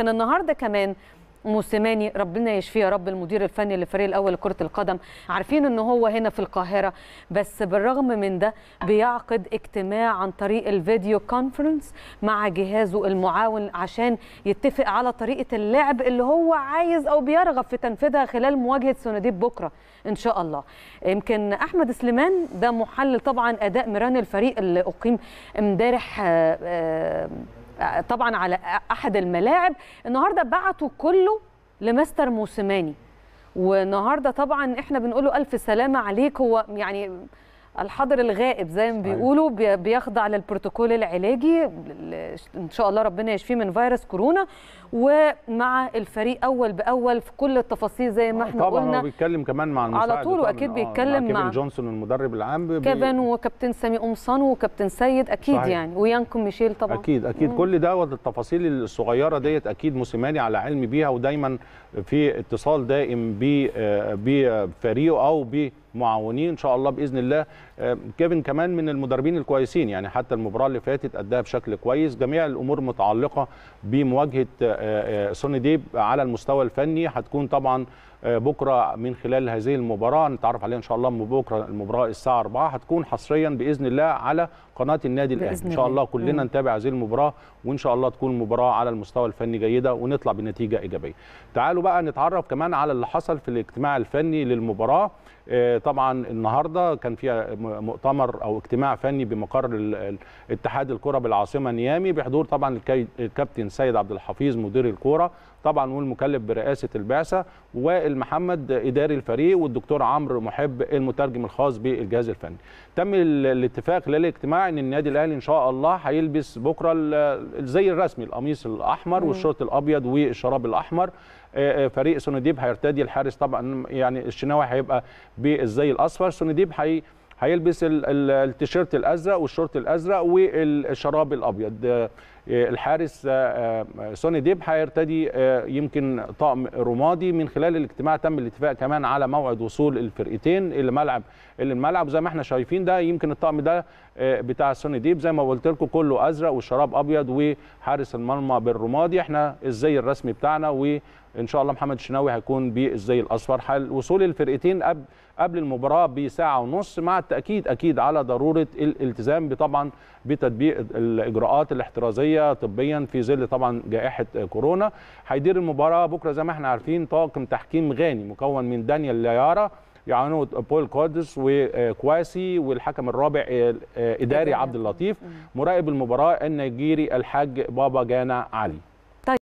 كان النهارده كمان موسيماني ربنا يشفيه يا رب المدير الفني للفريق الاول لكره القدم عارفين ان هو هنا في القاهره بس بالرغم من ده بيعقد اجتماع عن طريق الفيديو كونفرنس مع جهازه المعاون عشان يتفق على طريقه اللعب اللي هو عايز او بيرغب في تنفيذها خلال مواجهه سوناديب بكره ان شاء الله يمكن احمد سليمان ده محلل طبعا اداء ميران الفريق اللي اقيم امبارح آه، آه، طبعا على احد الملاعب النهارده بعتوا كله لمستر موسيماني والنهارده طبعا احنا بنقول له الف سلامه عليك هو يعني الحاضر الغائب زي ما بيقولوا بيخضع للبروتوكول العلاجي ان شاء الله ربنا يشفيه من فيروس كورونا ومع الفريق اول باول في كل التفاصيل زي ما آه، احنا طبعا قلنا هو بيتكلم كمان مع المساعد على طول واكيد آه، بيتكلم مع كيفن جونسون المدرب العام كيفن وكابتن سامي قمصان وكابتن سيد اكيد صحيح. يعني ويانكم ميشيل طبعا اكيد اكيد مم. كل دوت التفاصيل الصغيره ديت اكيد موسيماني على علم بيها ودايما في اتصال دائم آه، بفريقه او ب معاونين ان شاء الله باذن الله آه، كيفن كمان من المدربين الكويسين يعني حتى المباراه اللي فاتت اداها بشكل كويس جميع الامور متعلقه بمواجهه آه، آه، سوني ديب على المستوى الفني هتكون طبعا آه، بكره من خلال هذه المباراه نتعرف عليها ان شاء الله بكره المباراه الساعه 4 هتكون حصريا باذن الله على قناه النادي الاهلي ان شاء الله كلنا نتابع هذه المباراه وان شاء الله تكون المباراه على المستوى الفني جيده ونطلع بنتيجه ايجابيه تعالوا بقى نتعرف كمان على اللي حصل في الاجتماع الفني للمباراه آه، طبعا النهارده كان في مؤتمر او اجتماع فني بمقر اتحاد الكره بالعاصمه نيامي بحضور طبعا الكابتن سيد عبد الحفيظ مدير الكوره طبعا والمكلف برئاسه البعثه وائل محمد اداري الفريق والدكتور عمرو محب المترجم الخاص بالجهاز الفني تم الاتفاق خلال الاجتماع ان النادي الاهلي ان شاء الله هيلبس بكره الزي الرسمي القميص الاحمر والشورت الابيض والشراب الاحمر آه، آه، فريق سونديب هيرتدي الحارس طبعا يعني الشناوي هيبقى بالزي الاصفر سونديب هي هيلبس التيشيرت الازرق والشورت الازرق والشراب الابيض آه، آه، الحارس آه، آه، سوني ديب هيرتدي يمكن طقم رمادي من خلال الاجتماع تم الاتفاق كمان على موعد وصول الفرقتين الى ملعب الملعب زي ما احنا شايفين ده يمكن الطقم ده بتاع سوني ديب زي ما قلت لكم كله ازرق والشراب ابيض وحارس المرمى بالرمادي احنا الزي الرسمي بتاعنا وان شاء الله محمد الشناوي هيكون بالزي الاصفر وصول الفرقتين قبل قبل المباراه بساعه ونص مع التاكيد اكيد على ضروره الالتزام طبعا بتطبيق الاجراءات الاحترازيه صحيه طبيا في ظل طبعا جائحه كورونا هيدير المباراه بكره زي ما احنا عارفين طاقم تحكيم غاني مكون من دانيال ليارا يعانون بول كودس وكواسي والحكم الرابع اداري عبد اللطيف مراقب المباراه النيجيري الحاج بابا جانا علي